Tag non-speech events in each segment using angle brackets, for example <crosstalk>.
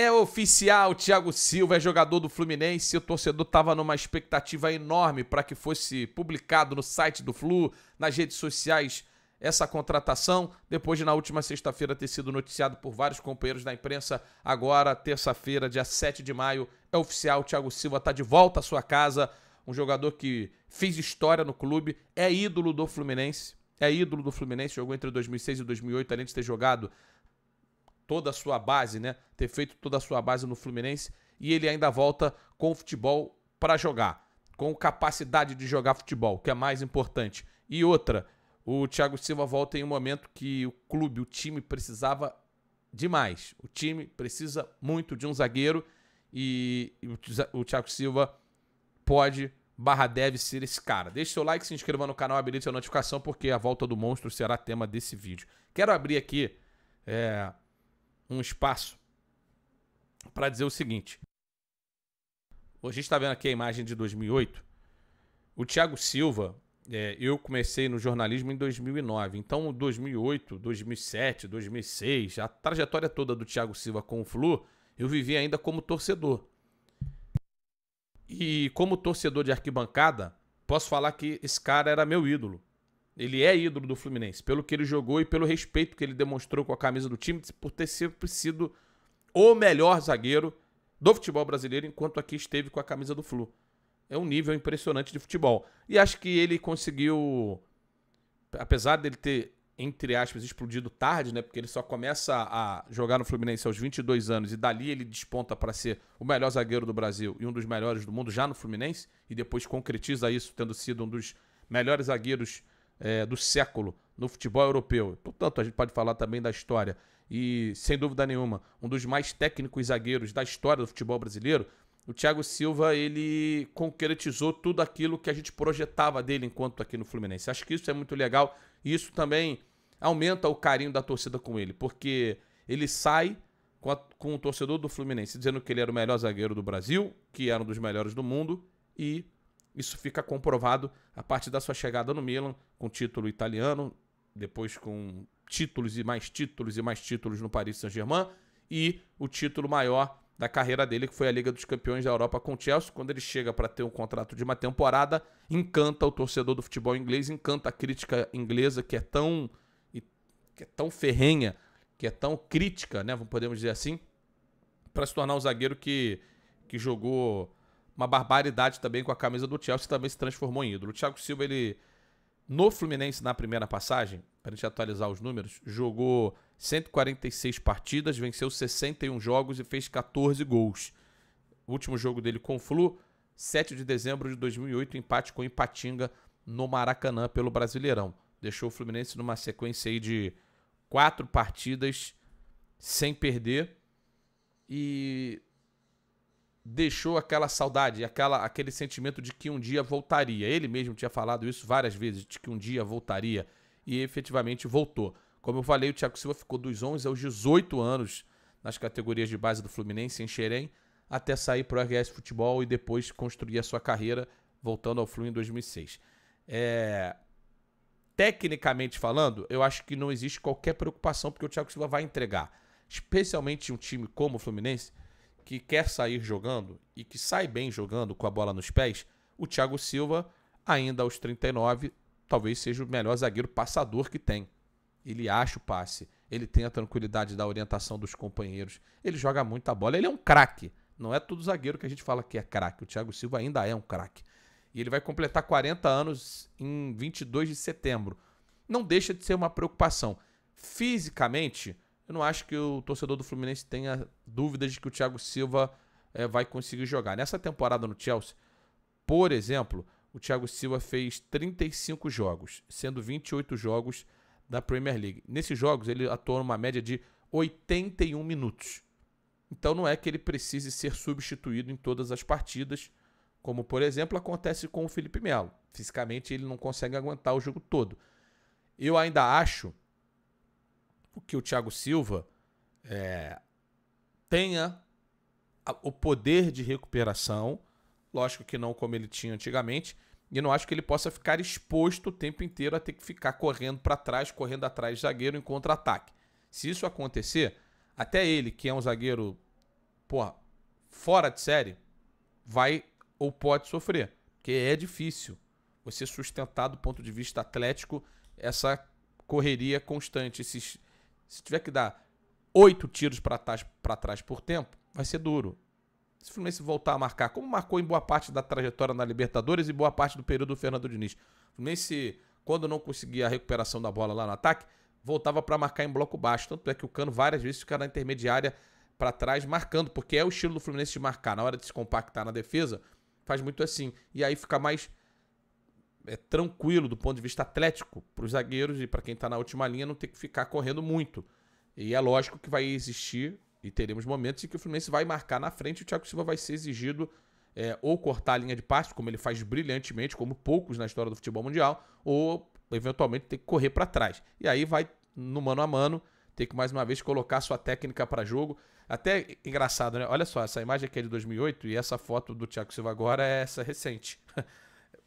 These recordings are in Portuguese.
É oficial, Thiago Silva é jogador do Fluminense. O torcedor estava numa expectativa enorme para que fosse publicado no site do Flu, nas redes sociais, essa contratação. Depois de, na última sexta-feira, ter sido noticiado por vários companheiros da imprensa, agora, terça-feira, dia 7 de maio, é oficial. Thiago Silva está de volta à sua casa. Um jogador que fez história no clube, é ídolo do Fluminense. É ídolo do Fluminense, jogou entre 2006 e 2008, além de ter jogado toda a sua base, né? Ter feito toda a sua base no Fluminense e ele ainda volta com o futebol para jogar, com capacidade de jogar futebol, que é mais importante. E outra, o Thiago Silva volta em um momento que o clube, o time precisava demais. O time precisa muito de um zagueiro e o Thiago Silva pode barra deve ser esse cara. Deixe seu like, se inscreva no canal, habilite a notificação, porque a volta do monstro será tema desse vídeo. Quero abrir aqui é, um espaço para dizer o seguinte. A gente está vendo aqui a imagem de 2008. O Thiago Silva, é, eu comecei no jornalismo em 2009. Então, 2008, 2007, 2006, a trajetória toda do Thiago Silva com o Flu, eu vivi ainda como torcedor. E como torcedor de arquibancada, posso falar que esse cara era meu ídolo. Ele é ídolo do Fluminense, pelo que ele jogou e pelo respeito que ele demonstrou com a camisa do time, por ter sempre sido o melhor zagueiro do futebol brasileiro enquanto aqui esteve com a camisa do Flu. É um nível impressionante de futebol. E acho que ele conseguiu, apesar dele ter, entre aspas, explodido tarde, né? Porque ele só começa a jogar no Fluminense aos 22 anos e dali ele desponta para ser o melhor zagueiro do Brasil e um dos melhores do mundo já no Fluminense e depois concretiza isso tendo sido um dos melhores zagueiros é, do século no futebol europeu. Portanto, a gente pode falar também da história. E, sem dúvida nenhuma, um dos mais técnicos zagueiros da história do futebol brasileiro, o Thiago Silva, ele concretizou tudo aquilo que a gente projetava dele enquanto aqui no Fluminense. Acho que isso é muito legal e isso também aumenta o carinho da torcida com ele, porque ele sai com, a, com o torcedor do Fluminense dizendo que ele era o melhor zagueiro do Brasil, que era um dos melhores do mundo e isso fica comprovado a partir da sua chegada no Milan, com título italiano, depois com títulos e mais títulos e mais títulos no Paris Saint-Germain e o título maior da carreira dele, que foi a Liga dos Campeões da Europa com o Chelsea. Quando ele chega para ter um contrato de uma temporada, encanta o torcedor do futebol inglês, encanta a crítica inglesa que é tão que é tão ferrenha, que é tão crítica, né, podemos dizer assim, para se tornar um zagueiro que que jogou uma barbaridade também com a camisa do Chelsea, também se transformou em ídolo. O Thiago Silva, ele no Fluminense na primeira passagem, para a gente atualizar os números, jogou 146 partidas, venceu 61 jogos e fez 14 gols. O último jogo dele com o Flu, 7 de dezembro de 2008, empate com o Ipatinga no Maracanã pelo Brasileirão. Deixou o Fluminense numa sequência aí de quatro partidas sem perder. E deixou aquela saudade, aquela, aquele sentimento de que um dia voltaria. Ele mesmo tinha falado isso várias vezes, de que um dia voltaria, e efetivamente voltou. Como eu falei, o Thiago Silva ficou dos 11 aos 18 anos nas categorias de base do Fluminense em Xerém, até sair para o RS Futebol e depois construir a sua carreira voltando ao Flu em 2006. É... Tecnicamente falando, eu acho que não existe qualquer preocupação porque o Thiago Silva vai entregar, especialmente um time como o Fluminense, que quer sair jogando e que sai bem jogando com a bola nos pés, o Thiago Silva, ainda aos 39, talvez seja o melhor zagueiro passador que tem. Ele acha o passe, ele tem a tranquilidade da orientação dos companheiros, ele joga muita bola, ele é um craque. Não é todo zagueiro que a gente fala que é craque. O Thiago Silva ainda é um craque. E ele vai completar 40 anos em 22 de setembro. Não deixa de ser uma preocupação. Fisicamente, eu não acho que o torcedor do Fluminense tenha dúvidas de que o Thiago Silva é, vai conseguir jogar. Nessa temporada no Chelsea, por exemplo, o Thiago Silva fez 35 jogos, sendo 28 jogos da Premier League. Nesses jogos, ele atuou numa média de 81 minutos. Então não é que ele precise ser substituído em todas as partidas, como por exemplo acontece com o Felipe Melo. Fisicamente ele não consegue aguentar o jogo todo. Eu ainda acho que o Thiago Silva é, tenha o poder de recuperação, lógico que não como ele tinha antigamente, e não acho que ele possa ficar exposto o tempo inteiro a ter que ficar correndo para trás, correndo atrás de zagueiro em contra-ataque. Se isso acontecer, até ele, que é um zagueiro, porra, fora de série, vai ou pode sofrer, porque é difícil você sustentar do ponto de vista atlético essa correria constante, esses se tiver que dar oito tiros para trás, trás por tempo, vai ser duro. Se o Fluminense voltar a marcar, como marcou em boa parte da trajetória na Libertadores e boa parte do período do Fernando Diniz, o Fluminense, quando não conseguia a recuperação da bola lá no ataque, voltava para marcar em bloco baixo. Tanto é que o Cano várias vezes ficava na intermediária para trás marcando, porque é o estilo do Fluminense de marcar. Na hora de se compactar na defesa, faz muito assim. E aí fica mais é tranquilo do ponto de vista atlético para os zagueiros e para quem está na última linha não ter que ficar correndo muito. E é lógico que vai existir e teremos momentos em que o Fluminense vai marcar na frente e o Thiago Silva vai ser exigido é, ou cortar a linha de passe, como ele faz brilhantemente, como poucos na história do futebol mundial, ou eventualmente ter que correr para trás. E aí vai no mano a mano ter que mais uma vez colocar sua técnica para jogo. Até engraçado, né? Olha só, essa imagem aqui é de 2008 e essa foto do Thiago Silva agora é essa recente. <laughs>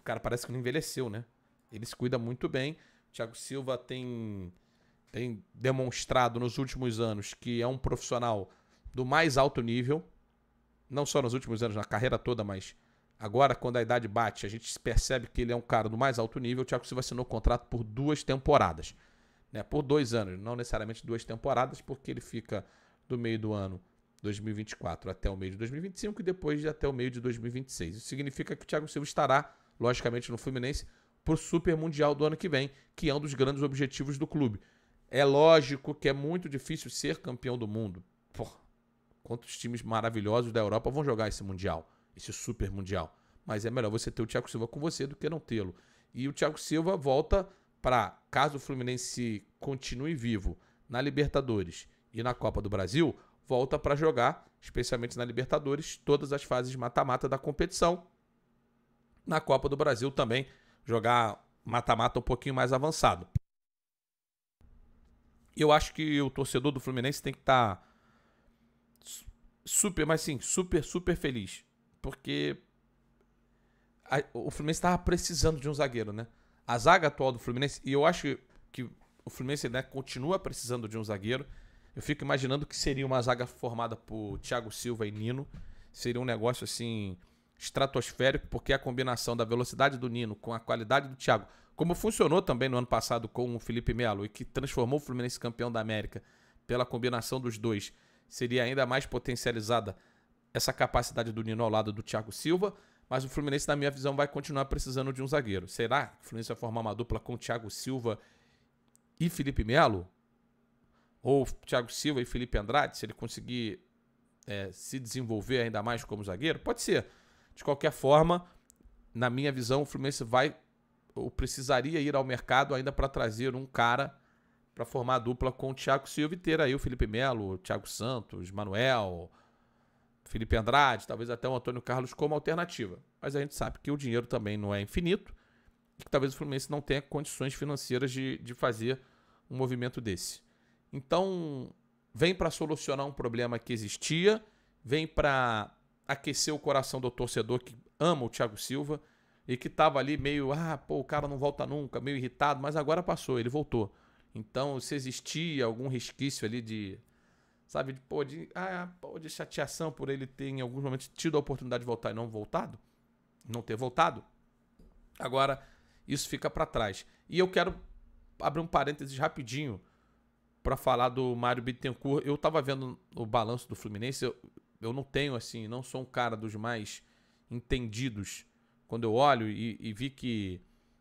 O cara parece que não envelheceu, né? Ele se cuida muito bem. O Thiago Silva tem, tem demonstrado nos últimos anos que é um profissional do mais alto nível. Não só nos últimos anos, na carreira toda, mas agora, quando a idade bate, a gente percebe que ele é um cara do mais alto nível. O Thiago Silva assinou contrato por duas temporadas. Né? Por dois anos, não necessariamente duas temporadas, porque ele fica do meio do ano 2024 até o meio de 2025 e depois até o meio de 2026. Isso significa que o Thiago Silva estará logicamente no Fluminense, para o Super Mundial do ano que vem, que é um dos grandes objetivos do clube. É lógico que é muito difícil ser campeão do mundo. Porra, quantos times maravilhosos da Europa vão jogar esse Mundial, esse Super Mundial? Mas é melhor você ter o Thiago Silva com você do que não tê-lo. E o Thiago Silva volta para, caso o Fluminense continue vivo na Libertadores e na Copa do Brasil, volta para jogar, especialmente na Libertadores, todas as fases mata-mata da competição na Copa do Brasil também jogar mata-mata um pouquinho mais avançado. Eu acho que o torcedor do Fluminense tem que estar tá super, mas sim, super, super feliz. Porque a, o Fluminense estava precisando de um zagueiro, né? A zaga atual do Fluminense, e eu acho que o Fluminense né, continua precisando de um zagueiro. Eu fico imaginando que seria uma zaga formada por Thiago Silva e Nino. Seria um negócio assim estratosférico, porque a combinação da velocidade do Nino com a qualidade do Thiago, como funcionou também no ano passado com o Felipe Melo e que transformou o Fluminense campeão da América pela combinação dos dois, seria ainda mais potencializada essa capacidade do Nino ao lado do Thiago Silva. Mas o Fluminense, na minha visão, vai continuar precisando de um zagueiro. Será que o Fluminense vai formar uma dupla com o Thiago Silva e Felipe Melo? Ou Thiago Silva e Felipe Andrade, se ele conseguir é, se desenvolver ainda mais como zagueiro? Pode ser. De qualquer forma, na minha visão, o Fluminense vai ou precisaria ir ao mercado ainda para trazer um cara para formar a dupla com o Thiago Silva e ter aí o Felipe Melo, o Thiago Santos, Manuel, Felipe Andrade, talvez até o Antônio Carlos como alternativa. Mas a gente sabe que o dinheiro também não é infinito e que talvez o Fluminense não tenha condições financeiras de, de fazer um movimento desse. Então, vem para solucionar um problema que existia, vem para aquecer o coração do torcedor que ama o Thiago Silva e que tava ali meio, ah, pô, o cara não volta nunca, meio irritado, mas agora passou, ele voltou. Então, se existia algum resquício ali de, sabe, de, pô, de, ah, pô, de chateação por ele ter em alguns momentos tido a oportunidade de voltar e não voltado, não ter voltado, agora isso fica para trás. E eu quero abrir um parênteses rapidinho para falar do Mário Bittencourt. Eu estava vendo o balanço do Fluminense, eu, eu não tenho assim, não sou um cara dos mais entendidos. Quando eu olho e, e vi que,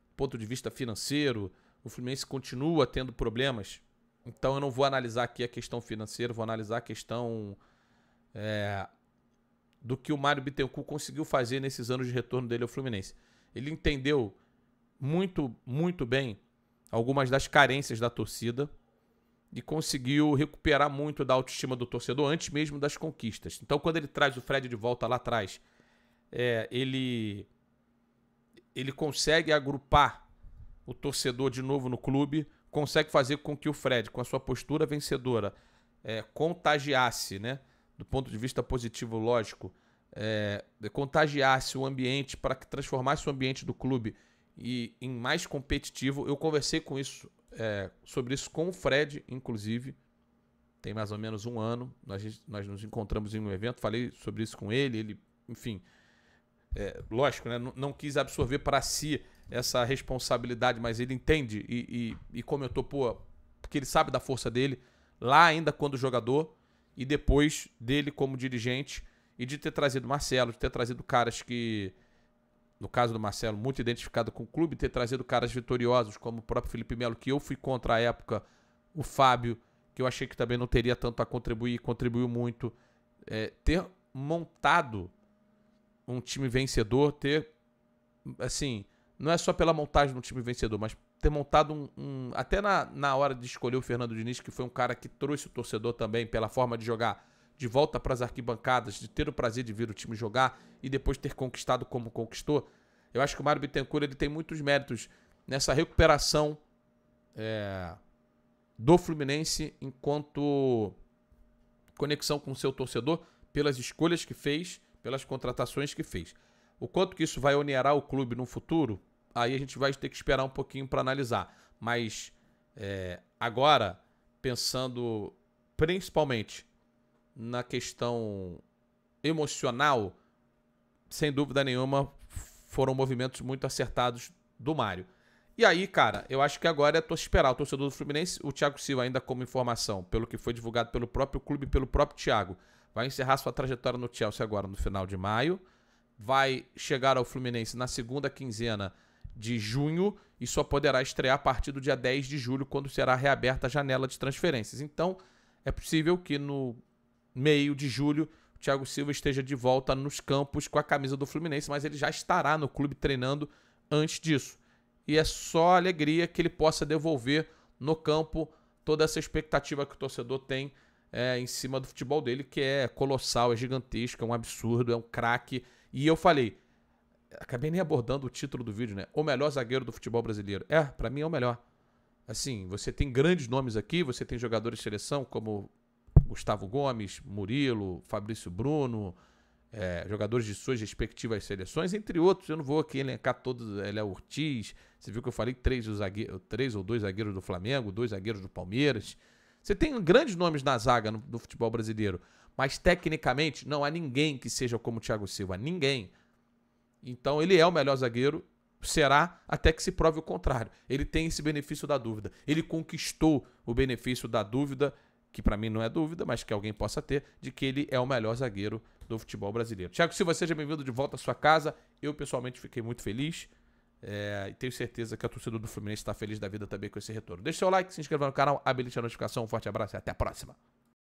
do ponto de vista financeiro, o Fluminense continua tendo problemas. Então eu não vou analisar aqui a questão financeira, vou analisar a questão é, do que o Mário Bittencourt conseguiu fazer nesses anos de retorno dele ao Fluminense. Ele entendeu muito, muito bem algumas das carências da torcida e conseguiu recuperar muito da autoestima do torcedor antes mesmo das conquistas. Então, quando ele traz o Fred de volta lá atrás, é, ele ele consegue agrupar o torcedor de novo no clube, consegue fazer com que o Fred, com a sua postura vencedora, é, contagiasse, né, do ponto de vista positivo, lógico, é, contagiasse o ambiente para que transformasse o ambiente do clube e em mais competitivo. Eu conversei com isso, é, sobre isso com o Fred, inclusive, tem mais ou menos um ano. Nós, nós nos encontramos em um evento, falei sobre isso com ele, ele, enfim. É, lógico, né? não, quis absorver para si essa responsabilidade, mas ele entende e, e, e comentou, pô, porque ele sabe da força dele, lá ainda quando jogador, e depois dele como dirigente, e de ter trazido Marcelo, de ter trazido caras que no caso do Marcelo, muito identificado com o clube, ter trazido caras vitoriosos, como o próprio Felipe Melo, que eu fui contra a época, o Fábio, que eu achei que também não teria tanto a contribuir, e contribuiu muito. É, ter montado um time vencedor, ter, assim, não é só pela montagem de um time vencedor, mas ter montado um. um até na, na hora de escolher o Fernando Diniz, que foi um cara que trouxe o torcedor também pela forma de jogar de volta para as arquibancadas, de ter o prazer de ver o time jogar e depois ter conquistado como conquistou. Eu acho que o Mário Bittencourt ele tem muitos méritos nessa recuperação é, do Fluminense enquanto conexão com o seu torcedor pelas escolhas que fez, pelas contratações que fez. O quanto que isso vai onerar o clube no futuro, aí a gente vai ter que esperar um pouquinho para analisar. Mas é, agora, pensando principalmente na questão emocional, sem dúvida nenhuma, foram movimentos muito acertados do Mário. E aí, cara, eu acho que agora é esperar o torcedor do Fluminense, o Thiago Silva ainda como informação, pelo que foi divulgado pelo próprio clube pelo próprio Thiago, vai encerrar sua trajetória no Chelsea agora no final de maio, vai chegar ao Fluminense na segunda quinzena de junho e só poderá estrear a partir do dia 10 de julho, quando será reaberta a janela de transferências. Então, é possível que no meio de julho, o Thiago Silva esteja de volta nos campos com a camisa do Fluminense, mas ele já estará no clube treinando antes disso. E é só alegria que ele possa devolver no campo toda essa expectativa que o torcedor tem é, em cima do futebol dele, que é colossal, é gigantesco, é um absurdo, é um craque. E eu falei, acabei nem abordando o título do vídeo, né? O melhor zagueiro do futebol brasileiro. É, para mim é o melhor. Assim, você tem grandes nomes aqui, você tem jogadores de seleção como Gustavo Gomes, Murilo, Fabrício Bruno, é, jogadores de suas respectivas seleções, entre outros. Eu não vou aqui elencar todos. Ele é Ortiz. Você viu que eu falei três, zagueiro, três ou dois zagueiros do Flamengo, dois zagueiros do Palmeiras. Você tem grandes nomes na zaga no, futebol brasileiro, mas tecnicamente não há ninguém que seja como o Thiago Silva, ninguém. Então ele é o melhor zagueiro, será até que se prove o contrário. Ele tem esse benefício da dúvida. Ele conquistou o benefício da dúvida que para mim não é dúvida, mas que alguém possa ter, de que ele é o melhor zagueiro do futebol brasileiro. Tiago Silva, seja é bem-vindo de volta à sua casa. Eu, pessoalmente, fiquei muito feliz. É, e tenho certeza que a torcida do Fluminense está feliz da vida também com esse retorno. Deixe seu like, se inscreva no canal, habilite a notificação. Um forte abraço e até a próxima.